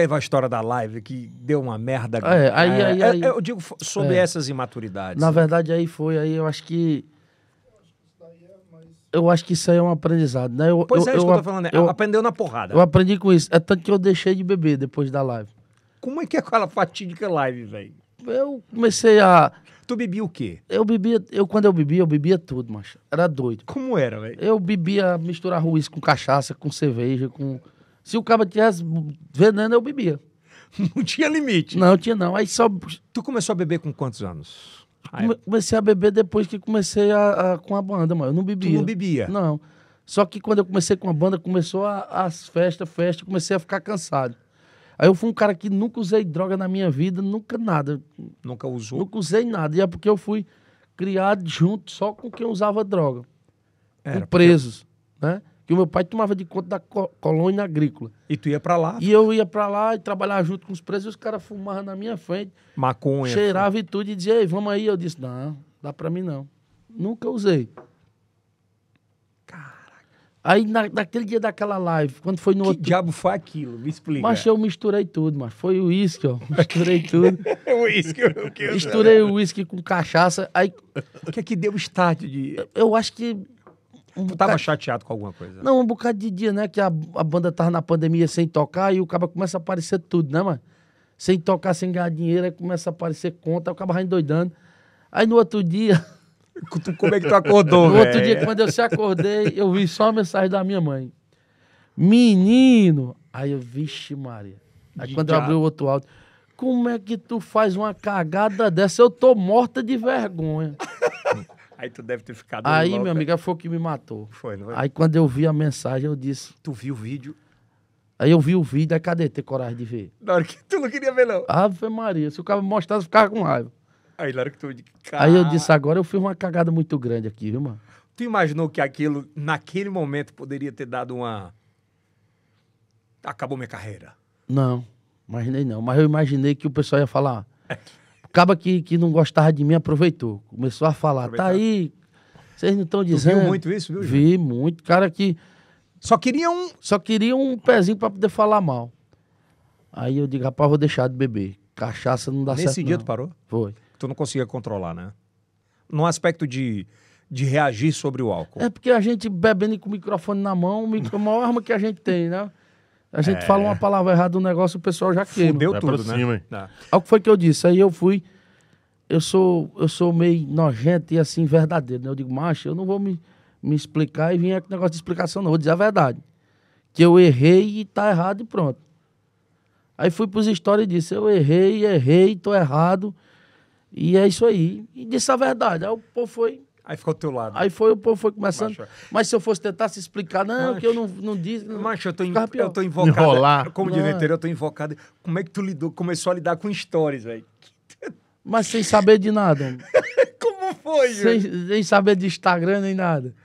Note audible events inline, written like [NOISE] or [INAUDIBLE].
teve a história da live que deu uma merda. É, aí, é, aí, aí, eu digo sobre é. essas imaturidades. Na verdade, aí foi, aí eu acho que. Eu acho que isso aí é um aprendizado, né? Eu, pois eu, é, isso eu, que eu tô falando, né? Eu, Aprendeu na porrada. Eu aprendi com isso. É tanto que eu deixei de beber depois da live. Como é que é aquela fatídica live, velho? Eu comecei a. Tu bebia o quê? Eu bebia. Eu, quando eu bebia, eu bebia tudo, macho. Era doido. Como era, velho? Eu bebia misturar ruiz com cachaça, com cerveja, com. Se o cara tivesse veneno, eu bebia. [LAUGHS] Não tinha limite. Não, tinha não. Aí só. Tu começou a beber com quantos anos? Ah, é. Come comecei a beber depois que comecei a, a, com a banda, mano. Eu não bebia. Tu não bebia? Não. Só que quando eu comecei com a banda, começou a, as festas, festa, comecei a ficar cansado. Aí eu fui um cara que nunca usei droga na minha vida, nunca nada. Nunca usou? Nunca usei nada. E é porque eu fui criado junto só com quem usava droga. Era, com presos, porque... né? Que o meu pai tomava de conta da colônia agrícola. E tu ia para lá? E eu ia para lá e trabalhava junto com os presos e os caras fumavam na minha frente. Maconha. Cheirava e tudo e dizia, ei, vamos aí. Eu disse, não, dá para mim não. Nunca usei. Aí, na, naquele dia daquela live, quando foi no que outro. Que diabo foi aquilo? Me explica. Mas eu misturei tudo, mas foi o uísque, ó. Misturei tudo. [LAUGHS] o uísque, o que eu Misturei o uísque com cachaça. Aí. O que é que deu o start de. Eu acho que um tu bocado... tava chateado com alguma coisa? Não, um bocado de dia, né? Que a, a banda tava na pandemia sem tocar e o cara começa a aparecer tudo, né, mano? Sem tocar, sem ganhar dinheiro, aí começa a aparecer conta, aí o cara vai endoidando. Aí no outro dia. [LAUGHS] Como é que tu acordou, No outro dia, quando eu se acordei, eu vi só a mensagem da minha mãe. Menino! Aí eu, vixe, Maria. Aí de quando diabo. eu abri o outro áudio, como é que tu faz uma cagada dessa? Eu tô morta de vergonha. Aí tu deve ter ficado. Aí, louca. minha amiga, foi o que me matou. Foi, não é? Aí quando eu vi a mensagem, eu disse. Tu viu o vídeo? Aí eu vi o vídeo, aí cadê ter coragem de ver? Na hora que tu não queria ver, não. foi Maria, se o cara me mostrasse, eu ficava com raiva. Aí na hora que tu. Car... Aí eu disse, agora eu fiz uma cagada muito grande aqui, viu, mano? Tu imaginou que aquilo, naquele momento, poderia ter dado uma. Acabou minha carreira? Não, imaginei não. Mas eu imaginei que o pessoal ia falar. É acaba que, que não gostava de mim aproveitou. Começou a falar, tá aí, vocês não estão dizendo. viu muito isso, viu, Júlio? Vi muito, cara que... Só queria um... Só queria um pezinho para poder falar mal. Aí eu digo, rapaz, vou deixar de beber. Cachaça não dá Nesse certo, Nesse dia não. tu parou? Foi. Tu não conseguia controlar, né? Num aspecto de de reagir sobre o álcool. É porque a gente bebendo com o microfone na mão, o micro, a maior arma que a gente tem, né? A gente é. fala uma palavra errada, um negócio, o pessoal já queima. Fudeu é tudo, né? cima, né? algo que foi que eu disse? Aí eu fui... Eu sou, eu sou meio nojento e assim, verdadeiro, né? Eu digo, macho, eu não vou me, me explicar e vim com negócio de explicação, não. Vou dizer a verdade. Que eu errei e tá errado e pronto. Aí fui pros stories e disse, eu errei, errei, tô errado. E é isso aí. E disse a verdade. Aí o povo foi Aí ficou do teu lado. Aí foi, o povo foi começando. Macho. É. Mas se eu fosse tentar se explicar, não, Macho. que eu não, não disse. Não, Macho, eu tô, in, eu tô invocado. Enrolar. Como dianteiro diretor, eu tô invocado. Como é que tu lidou? Começou a lidar com stories, velho. [LAUGHS] Mas sem saber de nada. Como foi, sem, sem saber de Instagram nem nada.